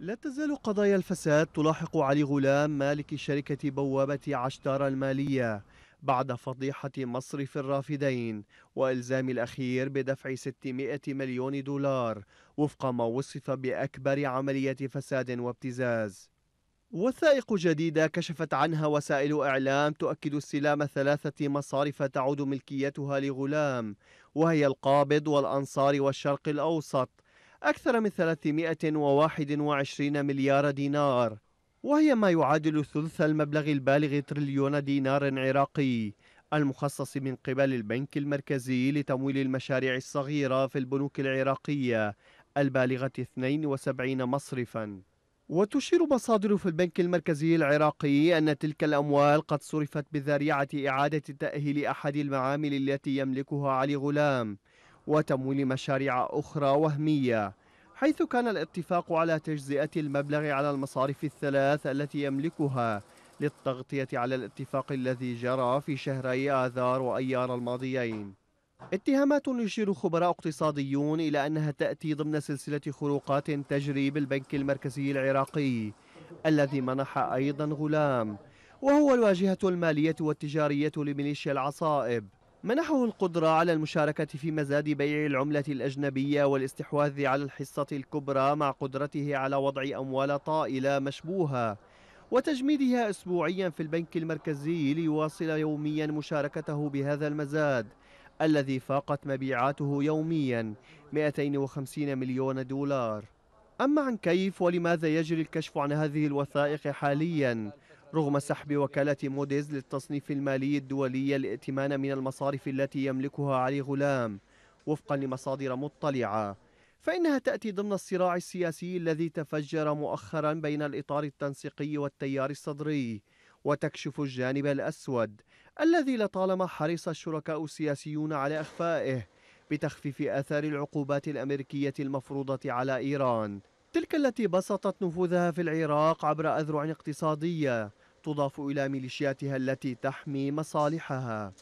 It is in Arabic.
لا تزال قضايا الفساد تلاحق علي غلام مالك شركة بوابة عشتار المالية بعد فضيحة مصرف الرافدين وإلزام الأخير بدفع 600 مليون دولار وفق ما وصف بأكبر عملية فساد وابتزاز وثائق جديدة كشفت عنها وسائل إعلام تؤكد استلام ثلاثة مصارف تعود ملكيتها لغلام وهي القابض والأنصار والشرق الأوسط أكثر من 321 مليار دينار وهي ما يعادل ثلث المبلغ البالغ تريليون دينار عراقي المخصص من قبل البنك المركزي لتمويل المشاريع الصغيرة في البنوك العراقية البالغة 72 مصرفاً وتشير مصادر في البنك المركزي العراقي أن تلك الأموال قد صرفت بذريعة إعادة تأهيل أحد المعامل التي يملكها علي غلام وتمويل مشاريع أخرى وهمية حيث كان الاتفاق على تجزئة المبلغ على المصارف الثلاث التي يملكها للتغطية على الاتفاق الذي جرى في شهري آذار وأيار الماضيين اتهامات يشير خبراء اقتصاديون إلى أنها تأتي ضمن سلسلة خروقات تجري بالبنك المركزي العراقي الذي منح أيضا غلام وهو الواجهة المالية والتجارية لميليشيا العصائب منحه القدرة على المشاركة في مزاد بيع العملة الأجنبية والاستحواذ على الحصة الكبرى مع قدرته على وضع أموال طائلة مشبوهة وتجميدها أسبوعيا في البنك المركزي ليواصل يوميا مشاركته بهذا المزاد الذي فاقت مبيعاته يوميا 250 مليون دولار أما عن كيف ولماذا يجري الكشف عن هذه الوثائق حاليا رغم سحب وكالة موديز للتصنيف المالي الدولي الائتمان من المصارف التي يملكها علي غلام وفقا لمصادر مطلعة فإنها تأتي ضمن الصراع السياسي الذي تفجر مؤخرا بين الإطار التنسيقي والتيار الصدري وتكشف الجانب الأسود الذي لطالما حرص الشركاء السياسيون على إخفائه بتخفيف آثار العقوبات الأمريكية المفروضة على إيران تلك التي بسطت نفوذها في العراق عبر أذرع اقتصادية تضاف إلى ميليشياتها التي تحمي مصالحها